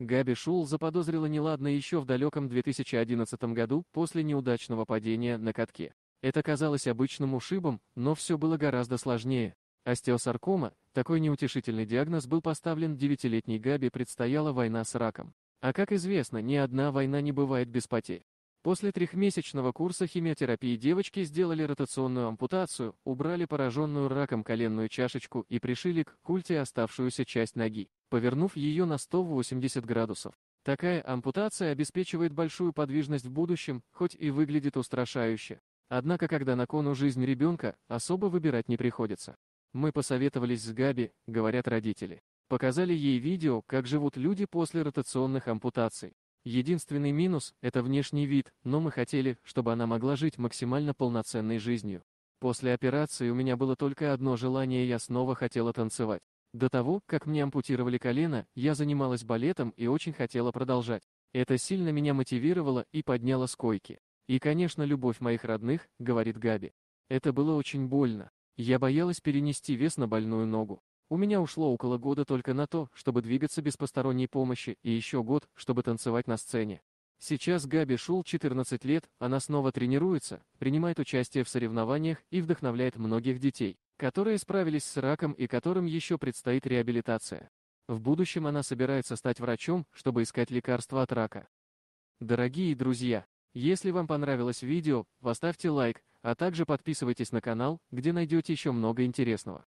Габи Шул заподозрила неладно еще в далеком 2011 году, после неудачного падения на катке. Это казалось обычным ушибом, но все было гораздо сложнее. Остеосаркома, такой неутешительный диагноз был поставлен девятилетней Габи предстояла война с раком. А как известно, ни одна война не бывает без потерь. После трехмесячного курса химиотерапии девочки сделали ротационную ампутацию, убрали пораженную раком коленную чашечку и пришили к культе оставшуюся часть ноги, повернув ее на 180 градусов. Такая ампутация обеспечивает большую подвижность в будущем, хоть и выглядит устрашающе. Однако, когда на кону жизнь ребенка, особо выбирать не приходится. Мы посоветовались с Габи, говорят родители. Показали ей видео, как живут люди после ротационных ампутаций. Единственный минус – это внешний вид, но мы хотели, чтобы она могла жить максимально полноценной жизнью. После операции у меня было только одно желание, я снова хотела танцевать. До того, как мне ампутировали колено, я занималась балетом и очень хотела продолжать. Это сильно меня мотивировало и подняло с койки. И, конечно, любовь моих родных, говорит Габи. Это было очень больно. Я боялась перенести вес на больную ногу. У меня ушло около года только на то, чтобы двигаться без посторонней помощи, и еще год, чтобы танцевать на сцене. Сейчас Габи Шул 14 лет, она снова тренируется, принимает участие в соревнованиях и вдохновляет многих детей, которые справились с раком и которым еще предстоит реабилитация. В будущем она собирается стать врачом, чтобы искать лекарства от рака. Дорогие друзья, если вам понравилось видео, поставьте лайк, а также подписывайтесь на канал, где найдете еще много интересного.